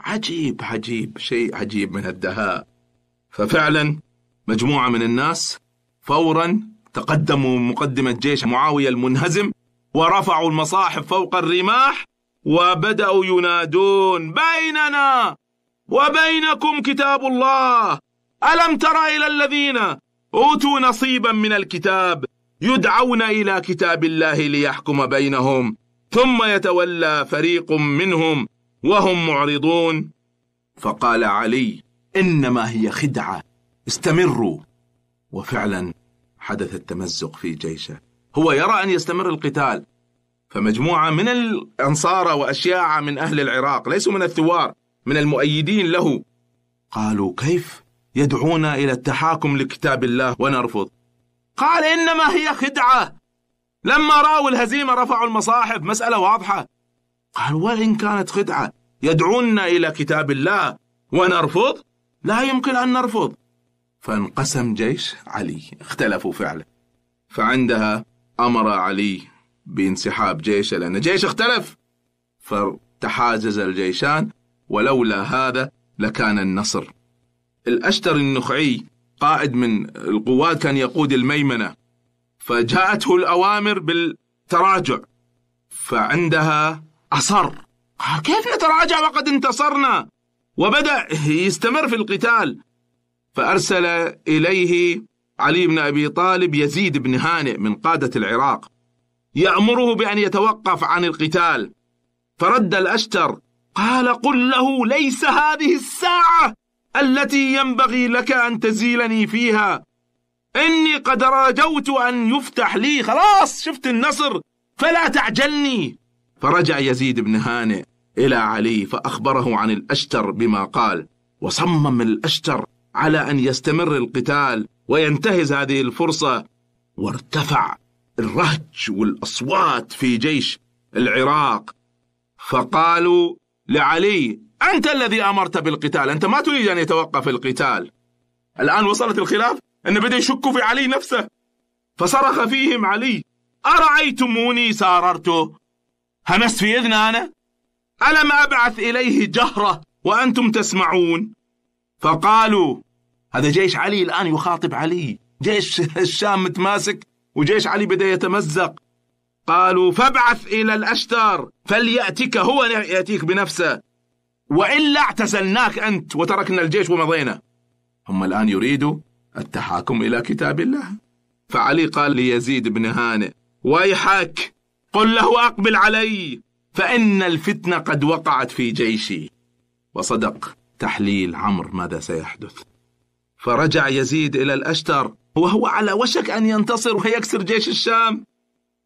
عجيب عجيب شيء عجيب من الدهاء ففعلا مجموعة من الناس فورا تقدموا مقدمة جيش معاوية المنهزم ورفعوا المصاحف فوق الرماح وبدأوا ينادون بيننا وبينكم كتاب الله ألم ترى إلى الذين أوتوا نصيبا من الكتاب يدعون إلى كتاب الله ليحكم بينهم ثم يتولى فريق منهم وهم معرضون فقال علي إنما هي خدعة استمروا وفعلا حدث التمزق في جيشه هو يرى أن يستمر القتال فمجموعة من الأنصار وأشياعة من أهل العراق ليسوا من الثوار من المؤيدين له قالوا كيف يدعونا إلى التحاكم لكتاب الله ونرفض قال إنما هي خدعة لما رأوا الهزيمة رفعوا المصاحف مسألة واضحة قال وإن كانت خدعة يدعونا إلى كتاب الله ونرفض لا يمكن أن نرفض فانقسم جيش علي اختلفوا فعلا فعندها أمر علي بانسحاب جيشه لأن جيش اختلف فتحاجز الجيشان ولولا هذا لكان النصر الأشتر النخعي قائد من القوات كان يقود الميمنة فجاءته الأوامر بالتراجع فعندها أصر كيف نتراجع وقد انتصرنا وبدأ يستمر في القتال فأرسل إليه علي بن أبي طالب يزيد بن هانئ من قادة العراق يأمره بأن يتوقف عن القتال فرد الأشتر قال قل له ليس هذه الساعة التي ينبغي لك أن تزيلني فيها إني قد راجوت أن يفتح لي خلاص شفت النصر فلا تعجلني فرجع يزيد بن هانئ إلى علي فأخبره عن الأشتر بما قال وصمم الأشتر على أن يستمر القتال وينتهز هذه الفرصة وارتفع الرهج والأصوات في جيش العراق فقالوا لعلي أنت الذي أمرت بالقتال أنت ما تريد أن يتوقف القتال الآن وصلت الخلاف أن بدأ يشكوا في علي نفسه فصرخ فيهم علي أرأيتموني ساررته همست في إذن أنا ألم أبعث إليه جهرة وأنتم تسمعون فقالوا هذا جيش علي الآن يخاطب علي جيش الشام متماسك وجيش علي بدأ يتمزق قالوا فابعث إلى الأشتار فليأتك هو يأتيك بنفسه وإلا اعتزلناك أنت وتركنا الجيش ومضينا هم الآن يريدوا التحاكم إلى كتاب الله فعلي قال ليزيد بن هانئ ويحك قل له أقبل علي فإن الفتنة قد وقعت في جيشي وصدق تحليل عمرو ماذا سيحدث فرجع يزيد إلى الأشتر وهو على وشك أن ينتصر ويكسر جيش الشام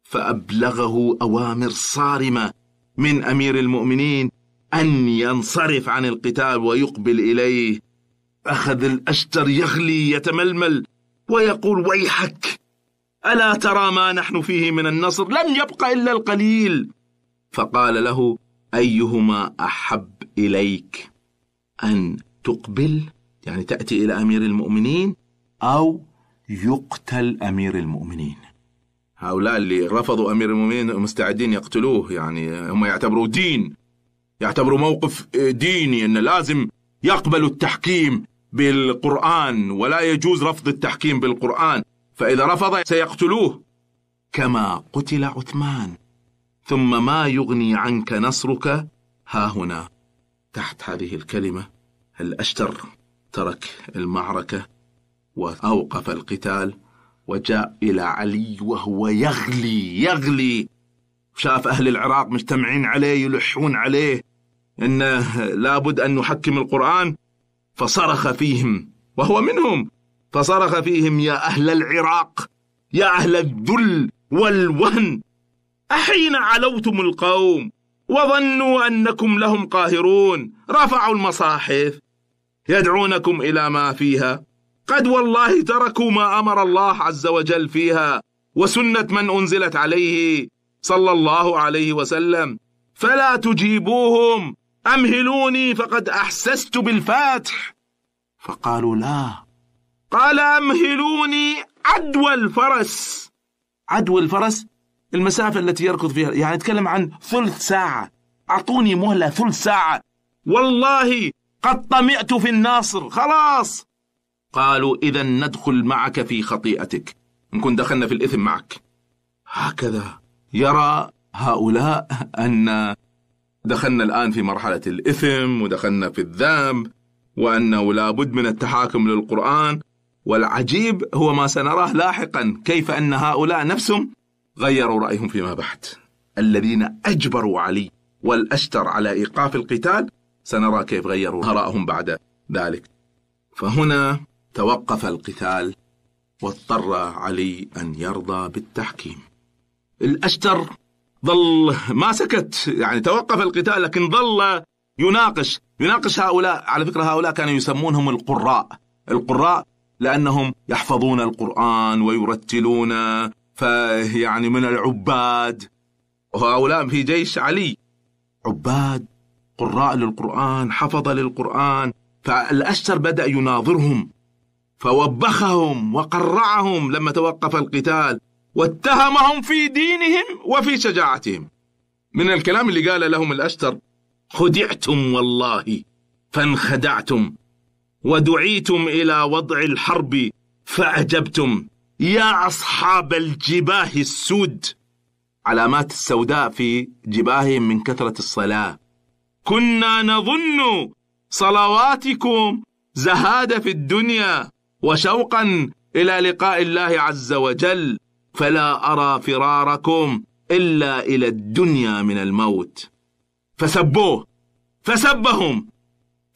فأبلغه أوامر صارمة من أمير المؤمنين أن ينصرف عن القتال ويقبل إليه أخذ الأشتر يغلي يتململ ويقول ويحك ألا ترى ما نحن فيه من النصر لم يبقى إلا القليل فقال له أيهما أحب إليك أن تقبل يعني تأتي إلى أمير المؤمنين أو يقتل أمير المؤمنين هؤلاء اللي رفضوا أمير المؤمنين مستعدين يقتلوه يعني هم يعتبروا دين يعتبروا موقف ديني أن لازم يقبلوا التحكيم بالقرآن ولا يجوز رفض التحكيم بالقرآن فإذا رفض سيقتلوه كما قتل عثمان ثم ما يغني عنك نصرك ها هنا تحت هذه الكلمة الأشتر ترك المعركة وأوقف القتال وجاء إلى علي وهو يغلي يغلي شاف أهل العراق مجتمعين عليه يلحون عليه إن لابد أن نحكم القرآن فصرخ فيهم وهو منهم فصرخ فيهم يا أهل العراق يا أهل الذل والوهن أحين علوتم القوم وظنوا أنكم لهم قاهرون رفعوا المصاحف يدعونكم إلى ما فيها قد والله تركوا ما أمر الله عز وجل فيها وسنة من أنزلت عليه صلى الله عليه وسلم فلا تجيبوهم أمهلوني فقد أحسست بالفاتح فقالوا لا قال أمهلوني عدوى الفرس عدوى الفرس المسافة التي يركض فيها يعني نتكلم عن ثلث ساعة أعطوني مهلة ثلث ساعة والله قد طمعت في الناصر خلاص قالوا إذا ندخل معك في خطيئتك نكون دخلنا في الإثم معك هكذا يرى هؤلاء أن دخلنا الآن في مرحلة الإثم ودخلنا في الذنب وأنه لابد من التحاكم للقرآن والعجيب هو ما سنراه لاحقا كيف أن هؤلاء نفسهم غيروا رأيهم فيما بعد الذين أجبروا علي والأشتر على إيقاف القتال سنرى كيف غيروا آراءهم بعد ذلك فهنا توقف القتال واضطر علي أن يرضى بالتحكيم الأشتر ظل ما سكت يعني توقف القتال لكن ظل يناقش يناقش هؤلاء على فكرة هؤلاء كانوا يسمونهم القراء القراء لأنهم يحفظون القرآن ويرتلون فيعني من العباد وهؤلاء في جيش علي عباد قراء للقرآن حفظ للقرآن فالأشتر بدأ يناظرهم فوبخهم وقرعهم لما توقف القتال واتهمهم في دينهم وفي شجاعتهم من الكلام اللي قال لهم الأشتر خدعتم والله فانخدعتم ودعيتم إلى وضع الحرب فأجبتم يا أصحاب الجباه السود علامات السوداء في جباههم من كثرة الصلاة كنا نظن صلواتكم زهاد في الدنيا وشوقا إلى لقاء الله عز وجل فلا أرى فراركم إلا إلى الدنيا من الموت فسبوه فسبهم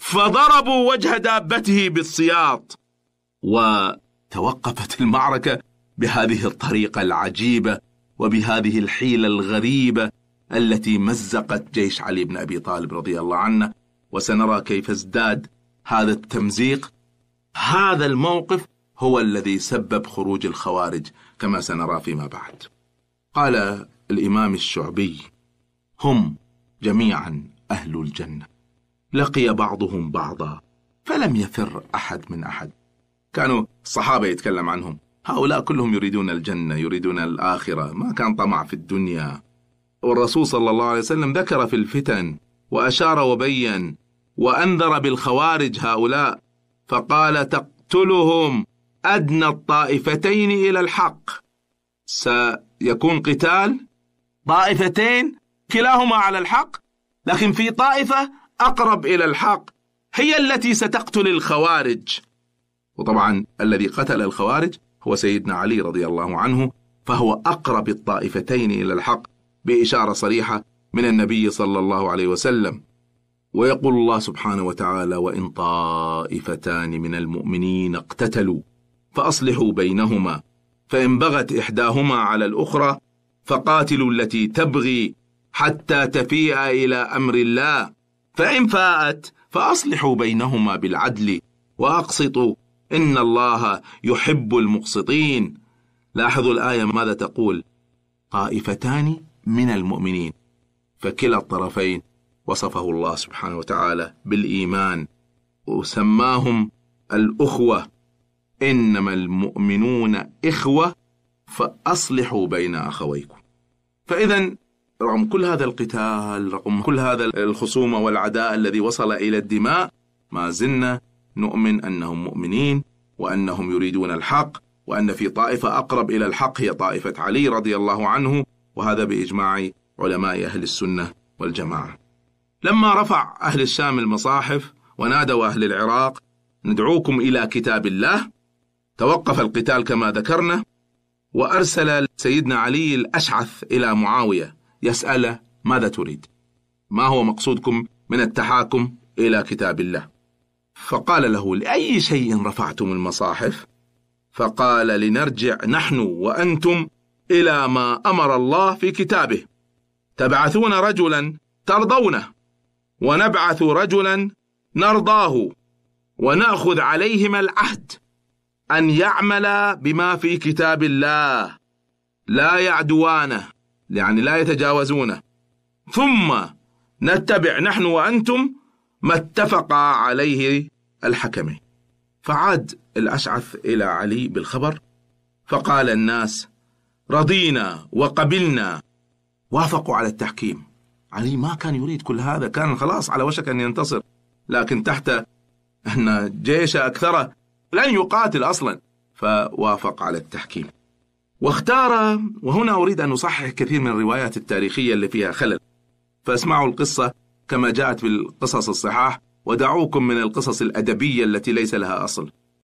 فضربوا وجه دابته بالسياط وتوقفت المعركة بهذه الطريقة العجيبة وبهذه الحيلة الغريبة التي مزقت جيش علي بن أبي طالب رضي الله عنه وسنرى كيف ازداد هذا التمزيق هذا الموقف هو الذي سبب خروج الخوارج كما سنرى فيما بعد قال الإمام الشعبي هم جميعا أهل الجنة لقي بعضهم بعضا فلم يفر أحد من أحد كانوا الصحابة يتكلم عنهم هؤلاء كلهم يريدون الجنة يريدون الآخرة ما كان طمع في الدنيا والرسول صلى الله عليه وسلم ذكر في الفتن وأشار وبين وأنذر بالخوارج هؤلاء فقال تقتلهم أدنى الطائفتين إلى الحق سيكون قتال طائفتين كلاهما على الحق لكن في طائفة أقرب إلى الحق هي التي ستقتل الخوارج وطبعا الذي قتل الخوارج هو سيدنا علي رضي الله عنه فهو أقرب الطائفتين إلى الحق بإشارة صريحة من النبي صلى الله عليه وسلم ويقول الله سبحانه وتعالى وإن طائفتان من المؤمنين اقتتلوا فأصلحوا بينهما فإن بغت إحداهما على الأخرى فقاتلوا التي تبغي حتى تفيء إلى أمر الله فإن فاءت فأصلحوا بينهما بالعدل وأقسطوا إن الله يحب المقسطين لاحظوا الآية ماذا تقول طائفتان من المؤمنين فكلا الطرفين وصفه الله سبحانه وتعالى بالإيمان وسماهم الأخوة إنما المؤمنون إخوة فأصلحوا بين أخويكم فإذا رغم كل هذا القتال رغم كل هذا الخصومة والعداء الذي وصل إلى الدماء ما زلنا نؤمن أنهم مؤمنين وأنهم يريدون الحق وأن في طائفة أقرب إلى الحق هي طائفة علي رضي الله عنه وهذا بإجماع علماء أهل السنة والجماعة لما رفع أهل الشام المصاحف ونادوا أهل العراق ندعوكم إلى كتاب الله توقف القتال كما ذكرنا وأرسل سيدنا علي الأشعث إلى معاوية يسأله ماذا تريد ما هو مقصودكم من التحاكم إلى كتاب الله فقال له لأي شيء رفعتم المصاحف فقال لنرجع نحن وأنتم إلى ما أمر الله في كتابه تبعثون رجلا ترضونه ونبعث رجلا نرضاه وناخذ عليهما العهد ان يعملا بما في كتاب الله لا يعدوانه يعني لا يتجاوزونه ثم نتبع نحن وأنتم ما اتفق عليه الحكم فعاد الأشعث إلى علي بالخبر فقال الناس رضينا وقبلنا وافقوا على التحكيم علي ما كان يريد كل هذا كان خلاص على وشك أن ينتصر لكن تحت أن جيش أكثره لن يقاتل أصلا فوافق على التحكيم واختار وهنا أريد أن أصحح كثير من الروايات التاريخية اللي فيها خلل فاسمعوا القصة كما جاءت بالقصص الصحاح ودعوكم من القصص الأدبية التي ليس لها أصل